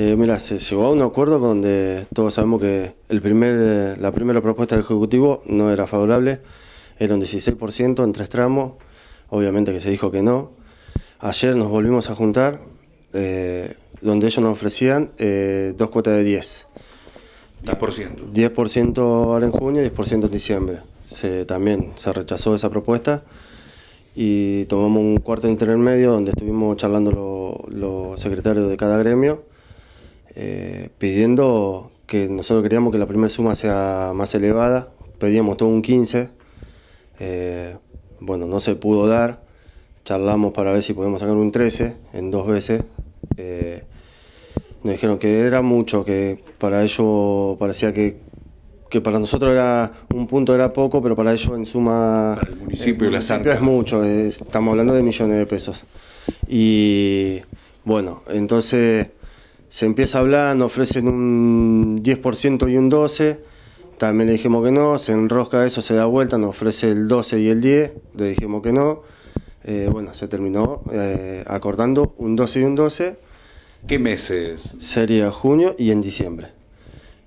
Eh, mira, se llegó a un acuerdo donde todos sabemos que el primer, eh, la primera propuesta del Ejecutivo no era favorable, era un 16% en tres tramos, obviamente que se dijo que no. Ayer nos volvimos a juntar, eh, donde ellos nos ofrecían dos cuotas de 10. 10%. 10% ahora en junio y 10% en diciembre. también se rechazó esa propuesta y tomamos un cuarto intermedio donde estuvimos charlando los secretarios de cada gremio eh, pidiendo que nosotros queríamos que la primera suma sea más elevada, pedíamos todo un 15, eh, bueno, no se pudo dar, charlamos para ver si podemos sacar un 13 en dos veces, eh, nos dijeron que era mucho, que para ellos parecía que que para nosotros era un punto era poco, pero para ellos en suma para el municipio, es mucho, estamos hablando de millones de pesos. Y bueno, entonces se empieza a hablar, nos ofrecen un 10% y un 12%, también le dijimos que no, se enrosca eso, se da vuelta, nos ofrece el 12 y el 10, le dijimos que no, eh, bueno, se terminó eh, acordando un 12 y un 12. ¿Qué meses? Sería junio y en diciembre.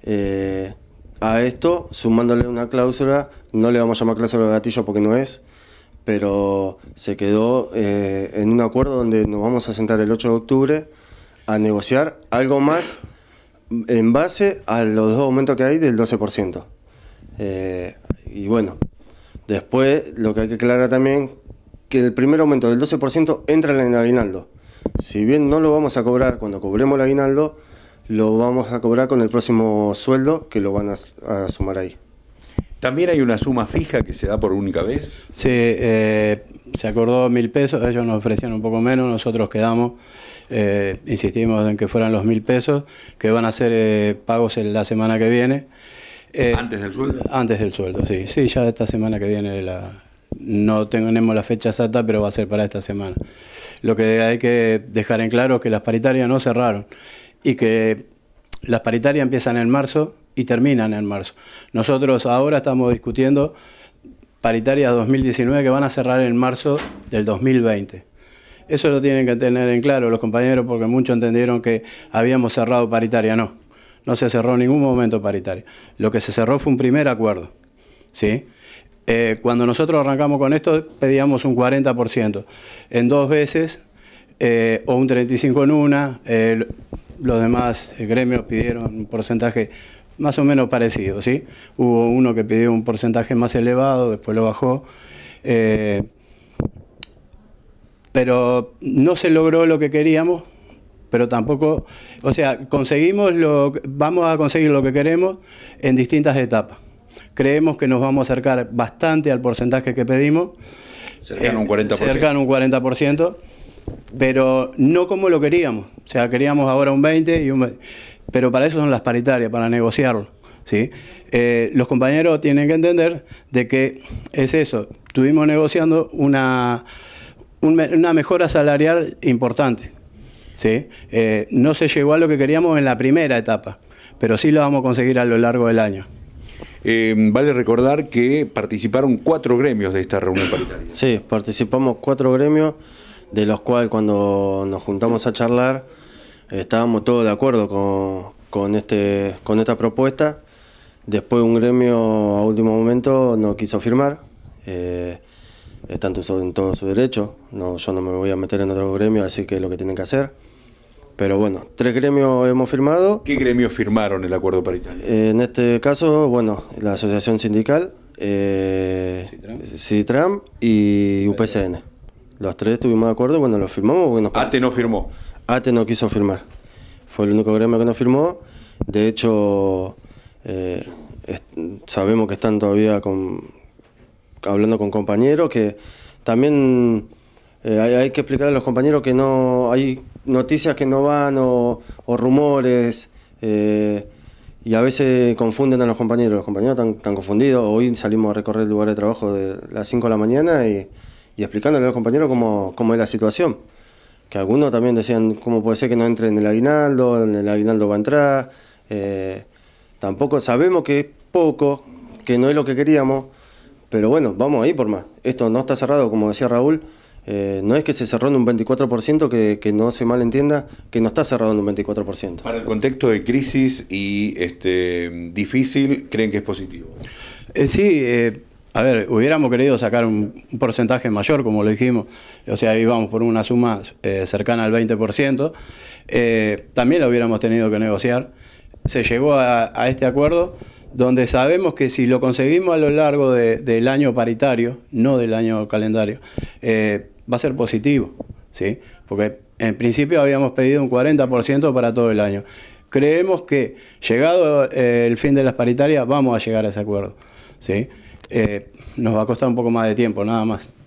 Eh, a esto, sumándole una cláusula, no le vamos a llamar cláusula de gatillo porque no es, pero se quedó en un acuerdo donde nos vamos a sentar el 8 de octubre a negociar algo más en base a los dos aumentos que hay del 12%. Eh, y bueno, después lo que hay que aclarar también, que el primer aumento del 12% entra en el aguinaldo. Si bien no lo vamos a cobrar cuando cobremos el aguinaldo, lo vamos a cobrar con el próximo sueldo que lo van a, sumar ahí. ¿También hay una suma fija que se da por única vez? Sí, eh, se acordó mil pesos, ellos nos ofrecían un poco menos, nosotros quedamos, eh, insistimos en que fueran los mil pesos, que van a ser eh, pagos en la semana que viene. Eh, ¿Antes del sueldo? Antes del sueldo, sí. Sí, ya esta semana que viene la, no tenemos la fecha exacta, pero va a ser para esta semana. Lo que hay que dejar en claro es que las paritarias no cerraron y que las paritarias empiezan en marzo y terminan en marzo. Nosotros ahora estamos discutiendo paritaria 2019 que van a cerrar en marzo del 2020. Eso lo tienen que tener en claro los compañeros porque muchos entendieron que habíamos cerrado paritaria. No, no se cerró en ningún momento paritaria. Lo que se cerró fue un primer acuerdo. ¿sí? Eh, cuando nosotros arrancamos con esto pedíamos un 40%. En dos veces eh, o un 35 en una. Eh, los demás gremios pidieron un porcentaje más o menos parecido, ¿sí? Hubo uno que pidió un porcentaje más elevado, después lo bajó. Eh, pero no se logró lo que queríamos, pero tampoco, o sea, conseguimos lo, vamos a conseguir lo que queremos en distintas etapas. Creemos que nos vamos a acercar bastante al porcentaje que pedimos. Cercano un 40%. Eh, cercano un 40%, pero no como lo queríamos. O sea, queríamos ahora un 20 y un pero para eso son las paritarias, para negociarlo. ¿sí? Eh, los compañeros tienen que entender de que es eso, estuvimos negociando una, una mejora salarial importante. ¿sí? Eh, no se llegó a lo que queríamos en la primera etapa, pero sí lo vamos a conseguir a lo largo del año. Eh, vale recordar que participaron cuatro gremios de esta reunión paritaria. Sí, participamos cuatro gremios, de los cuales cuando nos juntamos a charlar Estábamos todos de acuerdo con, con, este, con esta propuesta. Después un gremio a último momento no quiso firmar. Eh, están en todo su derecho. No, yo no me voy a meter en otro gremio, así que es lo que tienen que hacer. Pero bueno, tres gremios hemos firmado. ¿Qué gremios firmaron el acuerdo paritario? en este caso, bueno, la Asociación Sindical, eh, ¿Citram? y UPCN. Los tres estuvimos de acuerdo, bueno, lo firmamos. bueno nos no firmó. ATE ah, este no quiso firmar. Fue el único gremio que no firmó. De hecho, eh, sabemos que están todavía con, hablando con compañeros, que también eh, hay, que explicar a los compañeros que no hay noticias que no van o, rumores. Eh, y a veces confunden a los compañeros, los compañeros están, confundidos. Hoy salimos a recorrer el lugar de trabajo de las 5 de la mañana y, y explicándole a los compañeros cómo es la situación que algunos también decían, ¿cómo puede ser que no entre en el aguinaldo? En el aguinaldo va a entrar. Eh, tampoco sabemos que es poco, que no es lo que queríamos, pero bueno, vamos ahí por más. Esto no está cerrado, como decía Raúl. Eh, no es que se cerró en un 24%, que, no se malentienda, que no está cerrado en un 24%. Para el contexto de crisis y este, difícil, ¿creen que es positivo? Eh, sí, a ver, hubiéramos querido sacar un, porcentaje mayor, como lo dijimos, o sea, íbamos por una suma eh, cercana al 20%, eh, también lo hubiéramos tenido que negociar. Se llegó a, este acuerdo donde sabemos que si lo conseguimos a lo largo del año paritario, no del año calendario, eh, va a ser positivo, ¿sí? Porque en principio habíamos pedido un 40% para todo el año. Creemos que llegado el fin de las paritarias vamos a llegar a ese acuerdo, ¿sí? Eh, nos va a costar un poco más de tiempo, nada más.